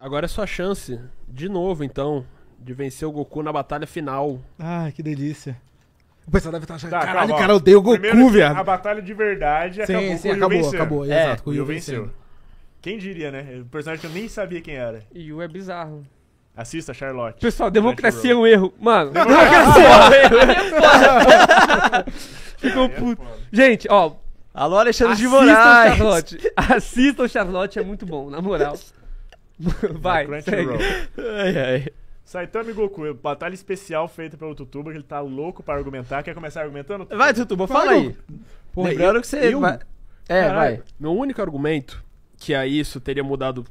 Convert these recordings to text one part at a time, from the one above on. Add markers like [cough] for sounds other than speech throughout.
Agora é sua chance, de novo então, de vencer o Goku na batalha final. Ah, que delícia. O pessoal deve estar tá achando, tá, caralho, cara, odeia o Goku, velho. A batalha de verdade sim, acabou. Sim, acabou, venceu. acabou, é, exato. O Yu venceu. venceu. Quem diria, né? O personagem que eu nem sabia quem era. e Yu é bizarro. Assista, Charlotte. Pessoal, democracia é um erro. Mano, democracia é um erro. [laughs] É Ficou é puto. Gente, ó. Alô, Alexandre de Moraes. o Charlotte. assista o Charlotte, é muito bom, na moral. [laughs] Vai, segue. Ai, ai. Saitama e Goku, batalha especial feita pelo Tutuba, que ele tá louco pra argumentar. Quer começar argumentando? Vai, Tutuba, fala, fala aí. Pô, Lembrando eu, que você... Eu, vai... É, caralho, vai. Meu único argumento que a isso teria mudado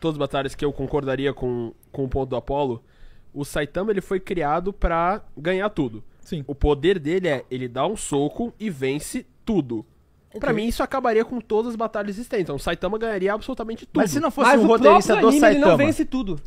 todas as batalhas que eu concordaria com, com o ponto do Apollo, o Saitama ele foi criado pra ganhar tudo. Sim. O poder dele é ele dá um soco e vence tudo. Okay. Pra mim, isso acabaria com todas as batalhas existentes. Então, o Saitama ganharia absolutamente tudo. Mas se não fosse Mas um o roteirista do anime, Saitama. Ele não vence tudo.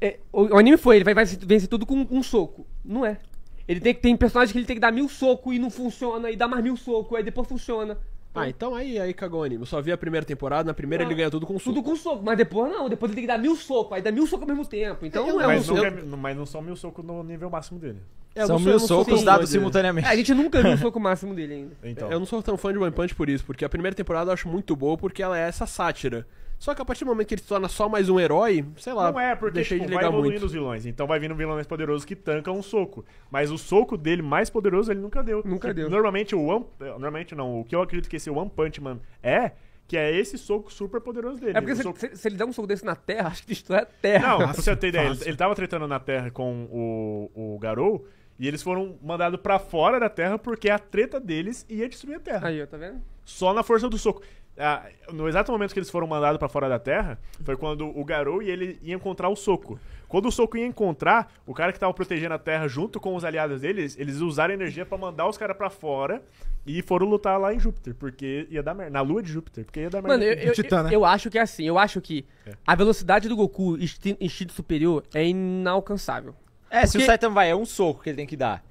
É, o, o, anime foi, ele vai, vai vencer tudo com um soco. Não é. Ele tem, tem personagem que ele tem que dar mil socos e não funciona, e dá mais mil socos aí depois funciona. Ah, então aí, aí cagou o anime. Eu só vi a primeira temporada, na primeira ele ganha tudo com soco. Tudo com soco, mas depois não, depois ele tem que dar mil socos, aí dá mil socos ao mesmo tempo. Então é não é um mas, soco. mas não são mil socos no nível máximo dele. São mil socos dados simultaneamente. A gente nunca viu o soco máximo dele ainda. Então, Eu não sou tão fã de One Punch por isso, porque a primeira temporada eu acho muito boa porque ela é essa sátira. Só que a partir do momento que ele se torna só mais um herói, sei lá. Não é, porque tipo, de vai evoluindo muito. os vilões. Então vai vindo um vilão mais poderoso que tanca um soco. Mas o soco dele mais poderoso ele nunca deu. Nunca deu. Normalmente o One. Normalmente não. O que eu acredito que esse One Punch Man é. Que é esse soco super poderoso dele. É porque se, soco... se, se, ele dá um soco desse na terra, [laughs] acho que destrói a terra. Não, pra você ter ideia, ele, ele tava tretando na terra com o, o Garou. E eles foram mandados para fora da Terra porque a treta deles ia destruir a Terra. Aí, tá vendo? Só na força do soco. Ah, no exato momento que eles foram mandados para fora da Terra, foi quando o Garou e ele iam encontrar o Soco. Quando o Soco ia encontrar, o cara que tava protegendo a Terra junto com os aliados deles, eles usaram energia para mandar os caras para fora e foram lutar lá em Júpiter, porque ia dar merda. Na lua de Júpiter, porque ia dar merda. Mano, eu, eu, Titã, né? eu, acho que é assim, eu acho que é. a velocidade do Goku instinto superior é inalcançável. É, porque... se o Saitan vai, é um soco que ele tem que dar.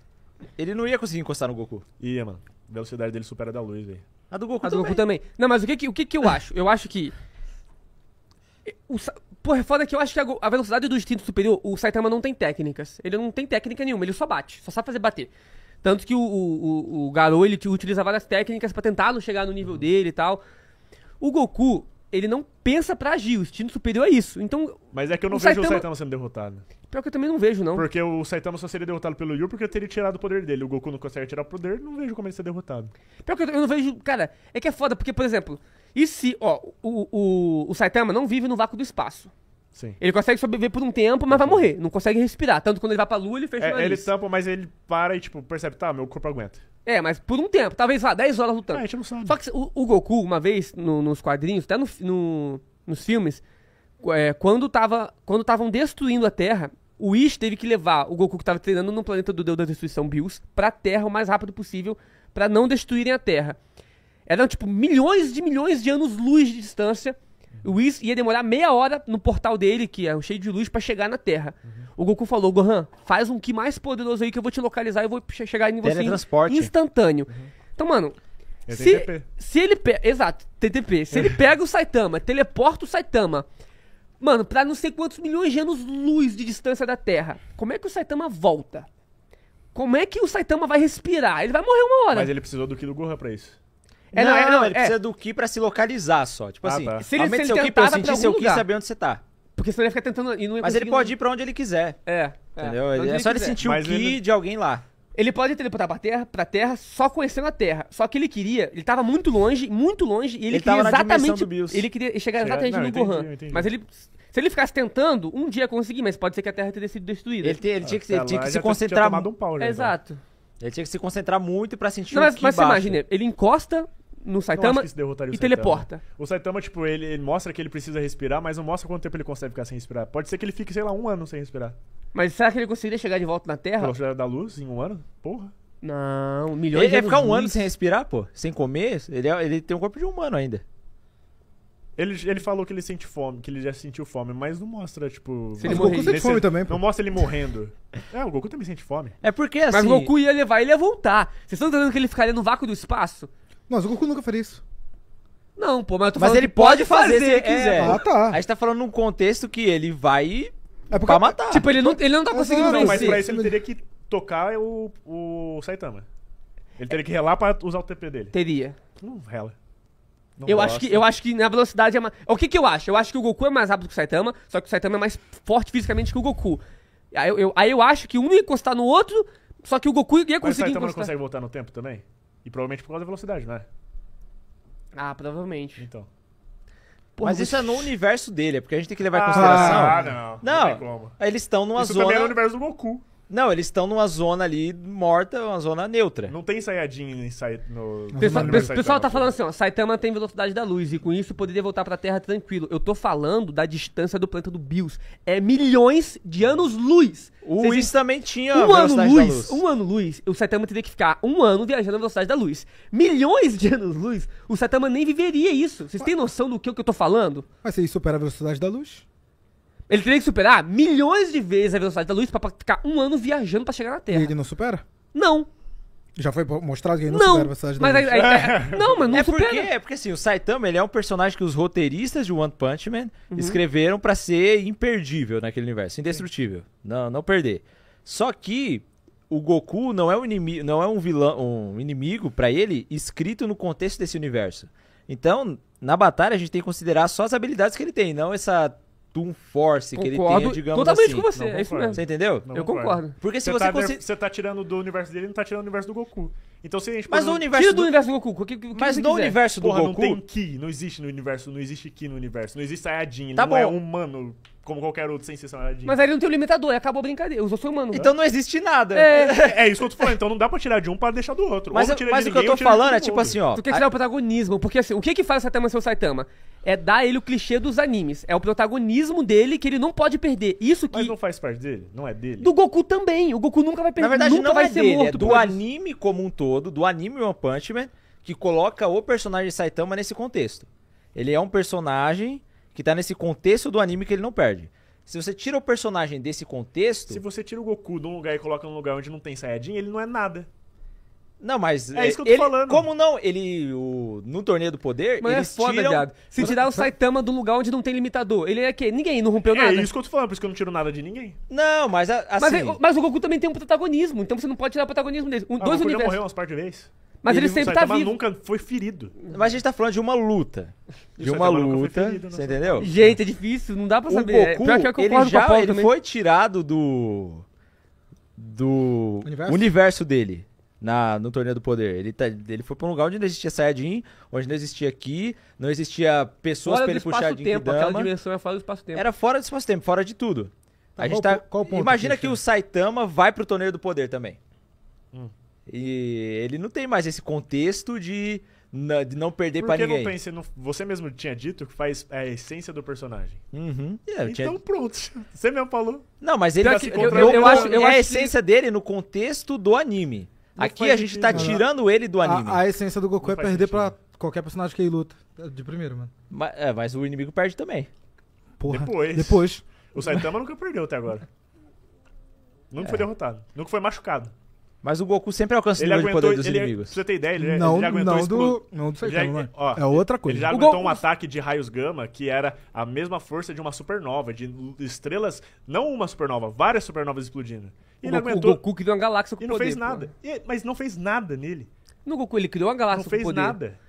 Ele não ia conseguir encostar no Goku. Ia, mano. A velocidade dele supera a da luz, velho. A do Goku, a do Goku também. também. Não, mas o que que, o que, que eu acho? Eu acho que. O, porra, é foda que eu acho que a, a velocidade do instinto superior, o Saitama não tem técnicas. Ele não tem técnica nenhuma, ele só bate, só sabe fazer bater. Tanto que o, o, o Garou, ele utiliza várias técnicas para tentar não chegar no nível dele e tal. O Goku, ele não pensa pra agir. O instinto superior é isso. Então. Mas é que eu não o vejo Saitama... o Saitama sendo derrotado. Pior que eu também não vejo, não. Porque o Saitama só seria derrotado pelo Yu porque eu teria tirado o poder dele. O Goku não consegue tirar o poder, não vejo como ele ser derrotado. Pior que eu, eu não vejo. Cara, é que é foda, porque, por exemplo, e se, ó, o, o, o Saitama não vive no vácuo do espaço. Sim. Ele consegue sobreviver por um tempo, mas vai morrer. Não consegue respirar. Tanto quando ele vai pra lua, ele fecha é, o nariz. Ele tampa, mas ele para e, tipo, percebe, tá, meu corpo aguenta. É, mas por um tempo, talvez lá 10 horas lutando. É, a gente não sabe. Só que o, o Goku, uma vez, no, nos quadrinhos, até no, no, nos filmes, é, quando tava, quando estavam destruindo a Terra, o Ish teve que levar o Goku que estava treinando no planeta do Deus da Destruição, Bills, pra Terra o mais rápido possível, para não destruírem a Terra. Eram, tipo, milhões de milhões de anos-luz de distância o Whis ia demorar meia hora no portal dele, que é cheio de luz, para chegar na Terra. Uhum. O Goku falou, Gohan, faz um que mais poderoso aí que eu vou te localizar e vou chegar em você instantâneo. Uhum. Então, mano, é se, TTP. se ele pega. Exato, TTP. Se ele [laughs] pega o Saitama, teleporta o Saitama. Mano, pra não sei quantos milhões de anos luz de distância da Terra. Como é que o Saitama volta? Como é que o Saitama vai respirar? Ele vai morrer uma hora. Mas ele precisou do Kilo Gohan pra isso. É, não, é, não, é, não, ele é. precisa do Ki pra se localizar só. Tipo ah, assim, tá. se ele, se ele seu Ki pra eu sentir seu Ki saber onde você tá. Porque senão ele ficar tentando e não ia Mas ele pode ir pra onde ele quiser. É. é. Entendeu? É, ele só ele sentir o Ki ele... de alguém lá. Ele pode teleportar pra terra, pra terra só conhecendo a Terra. Só que ele queria, ele tava muito longe, muito longe, e ele, ele queria exatamente. Ele queria chegar exatamente não, no Gohan. Mas ele. Se ele ficasse tentando, um dia conseguir, mas pode ser que a Terra tenha sido destruída. Ele, te, ele ah, tinha que, ele tinha que se concentrar. Tinha um pau, já, né, então. Exato. Então. Ele tinha que se concentrar muito para sentir não, o mas, mas você imagina, ele encosta no Saitama e Saitama. teleporta. O Saitama, tipo, ele, ele, mostra que ele precisa respirar, mas não mostra quanto tempo ele consegue ficar sem respirar. Pode ser que ele fique, sei lá, um ano sem respirar. Mas será que ele conseguiria chegar de volta na Terra? velocidade da luz em um ano? Porra. Não, milhões ele de Ele ia ficar um luz. ano sem respirar, pô. Sem comer, ele, é, ele tem um corpo de humano ainda. Ele, ele falou que ele sente fome, que ele já sentiu fome, mas não mostra, tipo. Se ele o Goku sente fome também, pô. Não mostra ele morrendo. é, o Goku também sente fome. É porque assim. Mas o Goku ia levar ele ia voltar. Vocês estão entendendo que ele ficaria no vácuo do espaço? Mas o Goku nunca fez isso. Não, pô, mas eu tô Mas ele pode fazer, se ele é. quiser. Ah, tá. A gente tá falando num contexto que ele vai É pra matar. Tipo, ele não, ele não tá Mas conseguindo não, não, mas pra isso ele teria que tocar é o, o Saitama. Ele teria que relar pra usar o TP dele. Teria. Não rela. Não Eu acho, que, eu acho que na velocidade é mais. O que, que eu acho? Eu acho que o Goku é mais rápido que o Saitama, só que o Saitama é mais forte fisicamente que o Goku. Aí eu, eu- aí eu acho que um ia encostar no outro, só que o Goku ia Mas o conseguir Saitama não consegue voltar no tempo também? E provavelmente por causa da velocidade, né? Ah, provavelmente. Então. Porra, mas isso é no universo dele, é porque a gente tem que levar em ah, consideração. Ah, não. Não. não eles estão numa isso zona. Isso também é no universo do Goku. Não, eles estão numa zona ali morta, uma zona neutra. Não tem ensaiadinho em Sai... no... Pessoal, pessoal tá falando assim, ó, Saitama tem velocidade da luz e com isso poderia voltar pra Terra tranquilo. Eu tô falando da distância do planeta do Bills. É milhões de anos-luz. O Wiz Vocês... também tinha um ano luz, luz, Um ano-luz, o Saitama teria que ficar um ano viajando na velocidade da luz. Milhões de anos-luz, o Saitama nem viveria isso. Vocês têm noção do que, que eu tô falando? Mas se ele supera a velocidade da luz. Ele teria que superar milhões de vezes a velocidade da luz pra ficar um ano viajando pra chegar na Terra. E ele não supera? Não. Já foi mostrado que ele não, não supera a velocidade mas da luz. É, é, é, [laughs] não, mas não é supera. Porque, é porque assim, o Saitama ele é um personagem que os roteiristas de One Punch Man uhum. escreveram pra ser imperdível naquele universo, indestrutível. Não, não perder. Só que o Goku não é um inimigo, não é um vilão, um inimigo para ele escrito no contexto desse universo. Então, na batalha a gente tem que considerar só as habilidades que ele tem, não essa Toon Force que ele tem, digamos totalmente assim. com você, é isso mesmo. Você entendeu? Não eu concordo. Porque se você... Tá, consi- Você tá tirando do universo dele, não tá tirando do universo do Goku. Então se a gente... Mas o no um- Tira universo do do... universo Goku, o que, que Mas você no quiser. universo do Porra, não tem Ki, não existe no universo, não existe Ki no universo, não existe Saiyajin, ele Tá não é bom. humano como qualquer outro, sem ser salgadinho. Mas ele não tem o limitador, ele acabou a brincadeira. Usou seu humano. Então não existe nada. É. é. é isso que eu tô falando. Então não dá pra tirar de um pra deixar do outro. Mas, mas o que eu tô falando é tipo assim, ó. Tu quer tirar a... o protagonismo. Porque assim, o que que faz o Saitama ser o Saitama? É dar ele o clichê dos animes. É o protagonismo dele que ele não pode perder. Isso que. Mas não faz parte dele? Não é dele? Do Goku também. O Goku nunca vai perder. Na verdade, nunca não vai é ser dele, é morto. É do anime isso. como um todo, do anime One Punch Man, que coloca o personagem Saitama nesse contexto. Ele é um personagem que tá nesse contexto do anime que ele não perde. Se você tira o personagem desse contexto. Se você tira o Goku de um lugar e coloca num lugar onde não tem Saiyajin, ele não é nada. Não, mas. É isso que eu tô ele, falando. Como não? Ele. O, no torneio do poder. Mas é eles é foda, tiram... viado. Se tirar o Saitama do lugar onde não tem limitador, ele é quê? Ninguém não rompeu é nada. É isso que eu tô falando, por isso que eu não tiro nada de ninguém. Não, mas assim. Mas, mas o Goku também tem um protagonismo, então você não pode tirar o protagonismo dele. Um, ah, dois o Goku universos. morreu umas par de vezes. Mas ele, ele sempre tá vivo. nunca foi ferido. Mas a gente tá falando de uma luta. De uma luta, ferido, você né? entendeu? Gente, é difícil, não dá pra o Goku, é, que eu ele já ele foi tirado do... Do... Universo, universo dele na, no Torneio do Poder. Ele, tá, ele foi pra um lugar onde não existia Saiyajin, onde não existia Ki, não existia pessoas fora pra ele puxar de tempo, Kidama. Aquela dimensão era é fora do espaço-tempo. Era fora do espaço-tempo, fora de tudo. Tá, a gente qual, tá, qual ponto imagina que, que o Saitama vai pro Torneio do Poder também. Hum. E ele não tem mais esse contexto de, de não perder Por pra ninguém. não pense, você mesmo tinha dito que faz é, a essência do personagem. Uhum. Yeah, é, então tinha... pronto, [laughs] você mesmo falou. Não, mas ele... que, eu, eu, eu, acho, eu é acho a essência que... dele no contexto do anime. Aqui a gente tá sentido. tá tirando ele do anime. A, a essência do Goku não é perder para pra qualquer personagem que ele luta. De primeiro, mano. Mas, é, mas o inimigo perde também. Porra. Depois. Depois. O Saitama nunca perdeu até agora. Nunca é. foi derrotado. Nunca foi machucado. Mas o Goku sempre alcança ele o nível poder dos ele, é- inimigos. Pra você ter ideia, ele, é- não, ele aguentou não explo... do, não do Saitama, já, ó, é outra coisa. Ele já o aguentou Goku... um ataque de raios gama que era a mesma força de uma supernova, de estrelas, não uma supernova, várias supernovas explodindo. Ele Goku, aguentou. O Goku criou uma galáxia com e não poder, fez nada. E, mas não fez nada nele. No Goku, ele criou uma galáxia com poder. Não fez nada.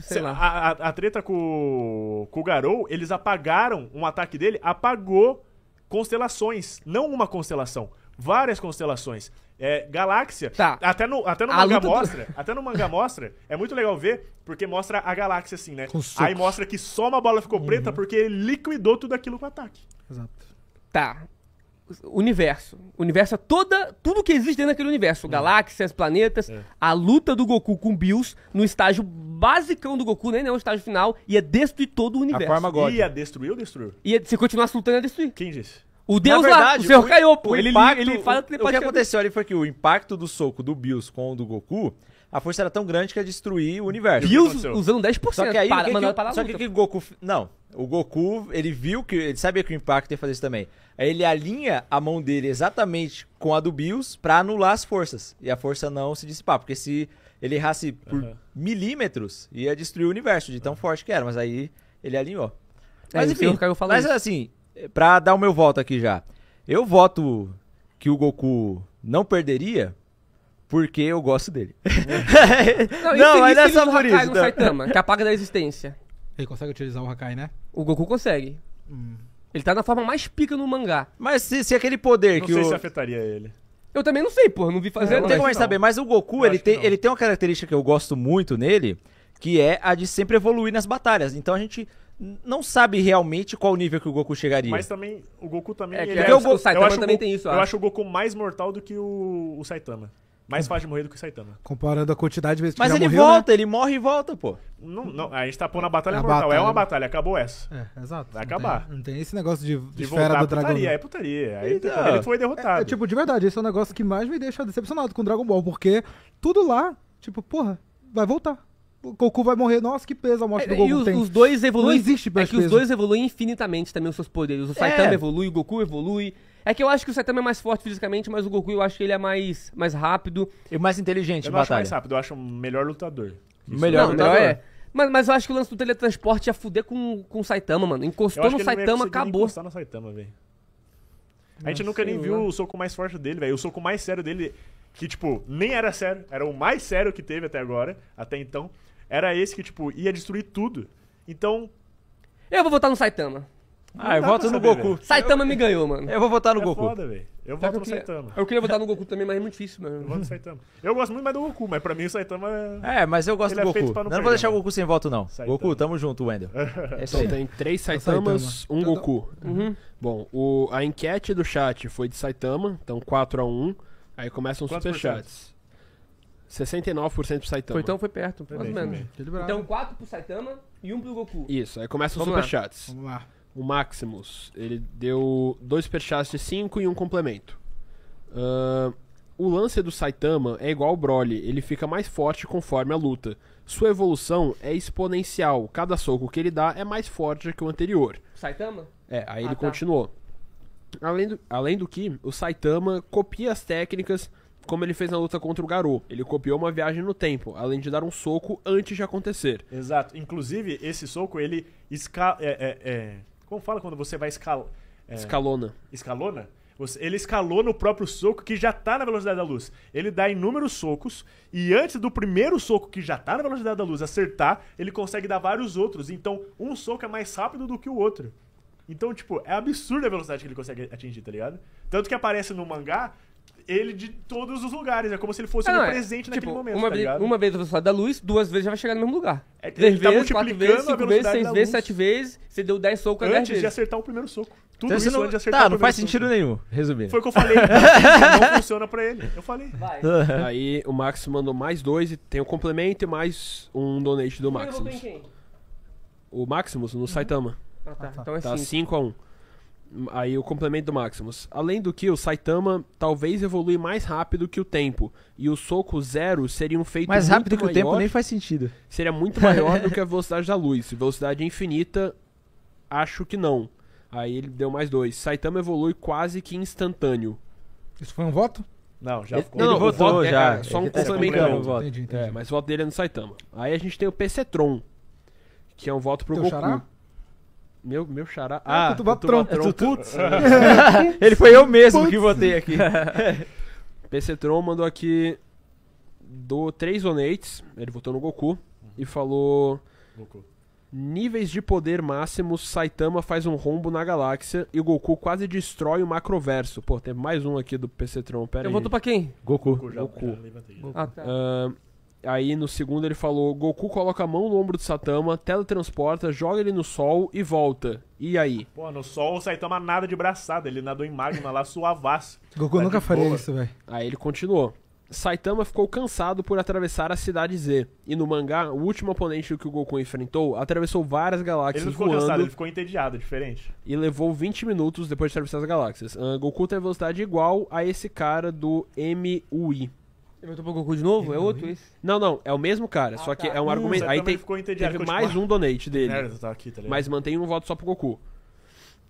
Sei lá. A, a, a treta com, com o Garou, eles apagaram um ataque dele, apagou constelações. Não uma constelação, várias constelações. É, galáxia. Tá. Até no, até no a manga mostra. Do... Até no manga mostra. É muito legal ver, porque mostra a galáxia assim, né? Aí mostra que só uma bola ficou uhum. preta porque ele liquidou tudo aquilo com ataque. Exato. Tá universo. O universo é toda, tudo que existe dentro daquele universo. Hum. Galáxias, planetas, é. a luta do Goku com Bills no estágio basicão do Goku, nem né? é o estágio final, ia é destruir todo o universo. A forma God. Ia é destruir ou destruir? Ia, é, se continuasse lutando, ia destruir. Quem disse? O Deus Na verdade, lá, o senhor o, caiu, pô. O ele, impacto, ele fala que ele O que aconteceu ali foi que o impacto do soco do Bills com o do Goku a força era tão grande que ia destruir o universo. Bills usando 10%. Só que aí, para, que, que, para só que, que o Goku. Não, o Goku, ele viu que. Ele sabia que o Impacto ia fazer isso também. Aí ele alinha a mão dele exatamente com a do Bills pra anular as forças. E a força não se dissipar. Porque se ele errasse por uhum. milímetros, ia destruir o universo, de tão uhum. forte que era. Mas aí ele alinhou. É, mas é, enfim, mas isso. assim, pra dar o meu voto aqui já. Eu voto que o Goku não perderia, porque eu gosto dele. [laughs] Não, não mas é só por isso. No né? Saitama, que apaga da existência. Ele consegue utilizar o Hakai, né? O Goku consegue. Hum. Ele tá na forma mais pica no mangá. Mas se, se aquele poder não que o... Não sei se afetaria ele. Eu também não sei, porra. Não vi fazer... não tem como saber. Mas o Goku, ele tem, ele tem uma característica que eu gosto muito nele, que é a de sempre evoluir nas batalhas. Então a gente não sabe realmente qual nível que o Goku chegaria. Mas também, o Goku também... É, ele é, o, o Saitama eu acho também o Goku, tem isso. Eu acho. acho o Goku mais mortal do que o, o Saitama. Mais fácil de morrer do que o Saitama. Comparando a quantidade de vezes que Mas já ele morreu, né? volta, né? ele morre e volta, pô. Não, não, a gente tá pondo a batalha a mortal. Batalha... É uma batalha, acabou essa. É, exato. Vai não acabar. Tem, não tem esse negócio de, de, de esfera do é dragão. Putaria, é putaria. Aí, então, ele é, foi derrotado. É, é, tipo, de verdade, esse é o um negócio que mais me deixa decepcionado com Dragon Ball, porque tudo lá, tipo, porra, vai voltar. O Goku vai morrer. Nossa, que peso a morte é, do Goku e os, tem. os dois evoluem. Não existe É que peso. os dois evoluem infinitamente também os seus poderes. O Saitama é. evolui, o Goku evolui. É que eu acho que o Saitama é mais forte fisicamente, mas o Goku eu acho que ele é mais, mais rápido. E mais inteligente, eu não acho mais rápido, eu acho o melhor lutador. Isso. Melhor Não, lutador. não é. Mas, mas eu acho que o lance do teletransporte ia fuder com, com o Saitama, mano. Encostou no Saitama, acabou. encostar no Saitama, velho. A gente nunca nem viu o soco mais forte dele, velho. O soco mais sério dele, que, tipo, nem era sério, era o mais sério que teve até agora, até então, era esse que, tipo, ia destruir tudo. Então, Eu vou votar no Saitama. Ah, eu voto no Goku. Véio. Saitama eu... me ganhou, mano. Eu vou votar no é Goku. Foda, velho. Eu voto eu no queria... É? Saitama. Eu queria votar no Goku também, mas é muito difícil, mano. Eu voto no Saitama. Eu gosto muito mais do Goku, mas pra mim o Saitama é. É, mas eu gosto Ele do é Goku. É não, não, vou deixar o Goku sem voto, não. Saitama. Goku, tamo junto, Wendel. [laughs] É então tem três Saitamas, um Goku. Uhum. Bom, o... a enquete do chat foi de Saitama, então 4x1. Aí começam os superchats. 69% pro Saitama. Foi, então foi perto, mais ou menos. Então 4 pro Saitama e 1 pro Goku. Isso, aí começam os superchats. Vamos lá o Maximus, ele deu dois perchas de 5 e um complemento. Uh, o lance do Saitama é igual ao Broly, ele fica mais forte conforme a luta. Sua evolução é exponencial, cada soco que ele dá é mais forte que o anterior. Saitama? É, aí ah, ele tá. continuou. Além do, além do que, o Saitama copia as técnicas como ele fez na luta contra o Garou. Ele copiou uma viagem no tempo, além de dar um soco antes de acontecer. Exato. Inclusive, esse soco, ele escala... É, é, é como fala quando você vai escalar? É, escalona. Escalona? Ele escalou no próprio soco que já está na velocidade da luz. Ele dá inúmeros socos e antes do primeiro soco que já está na velocidade da luz acertar, ele consegue dar vários outros. Então, um soco é mais rápido do que o outro. Então, tipo, é absurda a velocidade que ele consegue atingir, tá ligado? Tanto que aparece no mangá ele de todos os lugares. É como se ele fosse não, é, presente naquele tipo, momento. Uma, tá vez, uma vez a velocidade da luz, duas vezes já vai chegar no mesmo lugar. É, Três tá vezes, quatro vezes, cinco vezes, seis vezes, sete vezes. Você deu dez socos antes de vezes. acertar o primeiro soco. Então Tudo então, isso não... antes de tá, acertar tá, o primeiro Tá, não faz sentido soco. nenhum, resumindo. Foi o que eu falei. Né? [laughs] não funciona pra ele. Eu falei. Vai. [laughs] Aí o Max mandou mais dois e tem um complemento e mais um donate do Maximus. O Maximus no Saitama. Ah, tá. tá então é tá 5 a 1. Um. Aí o complemento do Maximus. Além do que, o Saitama talvez evolui mais rápido que o tempo. E o soco zero seria um feito mais rápido que maior, o tempo nem faz sentido. Seria muito maior do [laughs] que a velocidade da luz. Velocidade infinita, acho que não. Aí ele deu mais dois. Saitama evolui quase que instantâneo. Isso foi um voto? Não, já ele, é, ficou. Não, ele votou, voto, já. É, só um tá complemento. Entendi, entendi. É, mas o voto dele é no Saitama. Aí a gente tem o Tron, que é um voto pro Teu Goku. Xará? Meu, meu xará. Ah, ah Tutubatrão. Tutubatrão. Putz. [laughs] [laughs] Ele foi eu mesmo Putz. que votei aqui. [laughs] PC Tron mandou aqui do três Onates. Ele votou no Goku uhum. e falou: Goku. Níveis de poder máximos, Saitama faz um rombo na galáxia e o Goku quase destrói o macroverso. Pô, tem mais um aqui do PC Tron, pera Eu aí. voto pra quem? Goku. Goku. Já, Goku. já, Goku. Ah, tá. Uh, Aí no segundo ele falou: Goku coloca a mão no ombro do Satama, teletransporta, joga ele no sol e volta. E aí? Pô, no sol o Saitama nada de braçada, ele nadou em magma lá suavaço. Goku tá nunca faria isso, velho. Aí ele continuou. Saitama ficou cansado por atravessar a cidade Z. E no mangá, o último oponente que o Goku enfrentou atravessou várias galáxias ele ficou voando. Cansado, ele ficou entediado, diferente. E levou 20 minutos depois de atravessar as galáxias. Uh, Goku tem velocidade igual a esse cara do MUI pro Goku de novo? É outro esse? Não, não, é o mesmo cara, ah, só que tá. é um hum, argumento. Aí tem, ficou entediado, teve mais um donate dele. Merda, tá aqui, tá ligado? mas mantém um voto só pro Goku.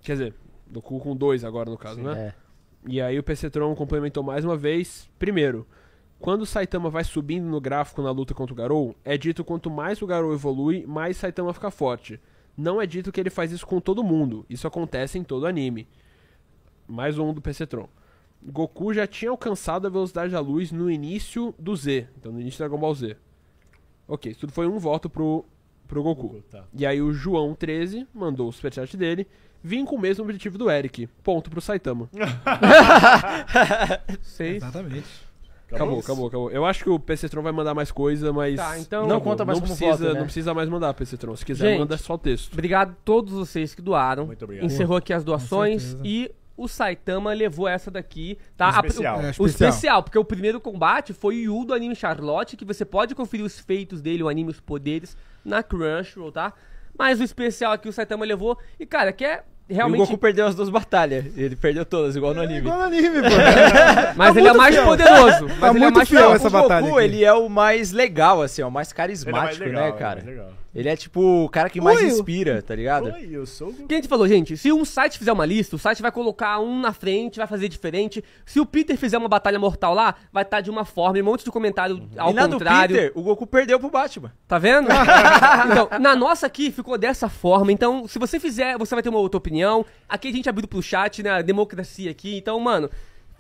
Quer dizer, Goku com dois agora no caso, né? É. E aí o PC Tron complementou mais uma vez. Primeiro, quando o Saitama vai subindo no gráfico na luta contra o Garou, é dito quanto mais o Garou evolui, mais Saitama fica forte. Não é dito que ele faz isso com todo mundo. Isso acontece em todo anime. Mais um do PC Tron. Goku já tinha alcançado a velocidade da luz no início do Z. Então, no início do Dragon Ball Z. Ok, isso tudo foi um voto pro, pro Goku. tá. E aí o João 13 mandou o superchat dele. Vim com o mesmo objetivo do Eric. Ponto pro Saitama. [laughs] Seis. Exatamente. Acabou, acabou, acabou, Eu acho que o PC Tron vai mandar mais coisa, mas. Tá, então não, não conta mais não como precisa, voto, né? Não precisa mais mandar, PC Tron. Se quiser, Gente, manda só o texto. Obrigado a todos vocês que doaram. Muito obrigado. Encerrou aqui as doações e o Saitama levou essa daqui, tá? Especial. A, é, o, é, especial. o, especial. porque o primeiro combate foi o Yu do anime Charlotte, que você pode conferir os feitos dele, o anime, os poderes, na Crunchyroll, tá? Mas o especial aqui o Saitama levou, e cara, que é realmente... E o Goku perdeu as duas batalhas, ele perdeu todas, igual no é, anime. É, igual no anime, pô. [laughs] mas tá ele é mais fiel. poderoso. Tá mas tá ele é muito é mais fiel, fiel essa o batalha. O Goku, aqui. ele é o mais legal, assim, é o mais carismático, é mais né, legal, né, cara? É mais legal. Ele é tipo o cara que mais Oi, inspira, tá ligado? Oi, eu sou o... Quem te falou, gente? Se um site fizer uma lista, o site vai colocar um na frente, vai fazer diferente. Se o Peter fizer uma batalha mortal lá, vai estar tá de uma forma, um monte de comentário uhum. ao e na contrário. Do Peter, o Goku perdeu pro Batman. Tá vendo? [laughs] então, na nossa aqui ficou dessa forma. Então, se você fizer, você vai ter uma outra opinião. Aqui a gente é abriu pro chat, né? A democracia aqui. Então, mano,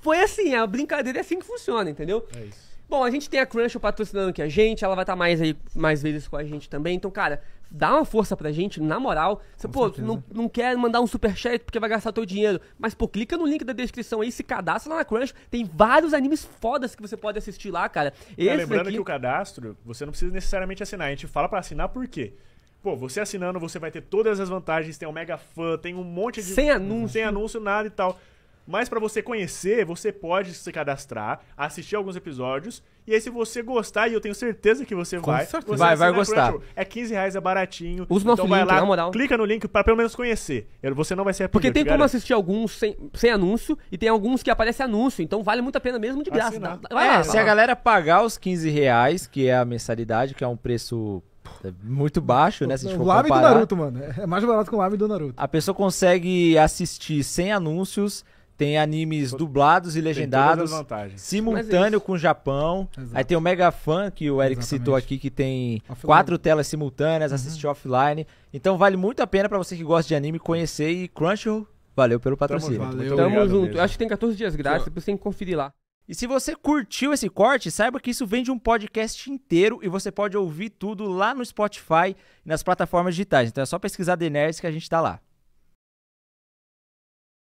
foi assim, a brincadeira é assim que funciona, entendeu? É isso. Bom, a gente tem a Crunchyroll patrocinando aqui a gente, ela vai estar tá mais aí mais vezes com a gente também. Então, cara, dá uma força pra gente, na moral. Você, pô, não, não quer mandar um superchat porque vai gastar teu dinheiro. Mas, pô, clica no link da descrição aí, se cadastra lá na Crunch. Tem vários animes fodas que você pode assistir lá, cara. Esses é, lembrando aqui... que o cadastro, você não precisa necessariamente assinar. A gente fala para assinar por quê? Pô, você assinando, você vai ter todas as vantagens, tem um mega fã, tem um monte de. Sem anúncio. Sem anúncio, nada e tal. Mas para você conhecer, você pode se cadastrar, assistir alguns episódios. E aí, se você gostar, e eu tenho certeza que você Com vai, certeza. você vai, vai gostar. É 15 reais, é baratinho. Usa o então nosso vai link, lá, na moral. Clica no link para pelo menos conhecer. Você não vai ser a Porque tem como assistir alguns sem, sem anúncio e tem alguns que aparece anúncio. Então vale muito a pena mesmo de graça. Tá? Vai é, lá, se a galera pagar os 15 reais, que é a mensalidade, que é um preço é muito baixo, né? Se a gente for o Lame comparar. do Naruto, mano. É mais barato que o Lame do Naruto. A pessoa consegue assistir sem anúncios, tem animes dublados e legendados, simultâneo é com o Japão. Exato. Aí tem o Mega Fan, que o Eric Exatamente. citou aqui, que tem offline. quatro telas simultâneas, uhum. assistir offline. Então vale muito a pena para você que gosta de anime conhecer. E Crunchyroll, valeu pelo patrocínio. Tamo, valeu. Tamo junto. Mesmo. Acho que tem 14 dias grátis, depois tem que conferir lá. E se você curtiu esse corte, saiba que isso vem de um podcast inteiro e você pode ouvir tudo lá no Spotify e nas plataformas digitais. Então é só pesquisar The Nerds que a gente está lá.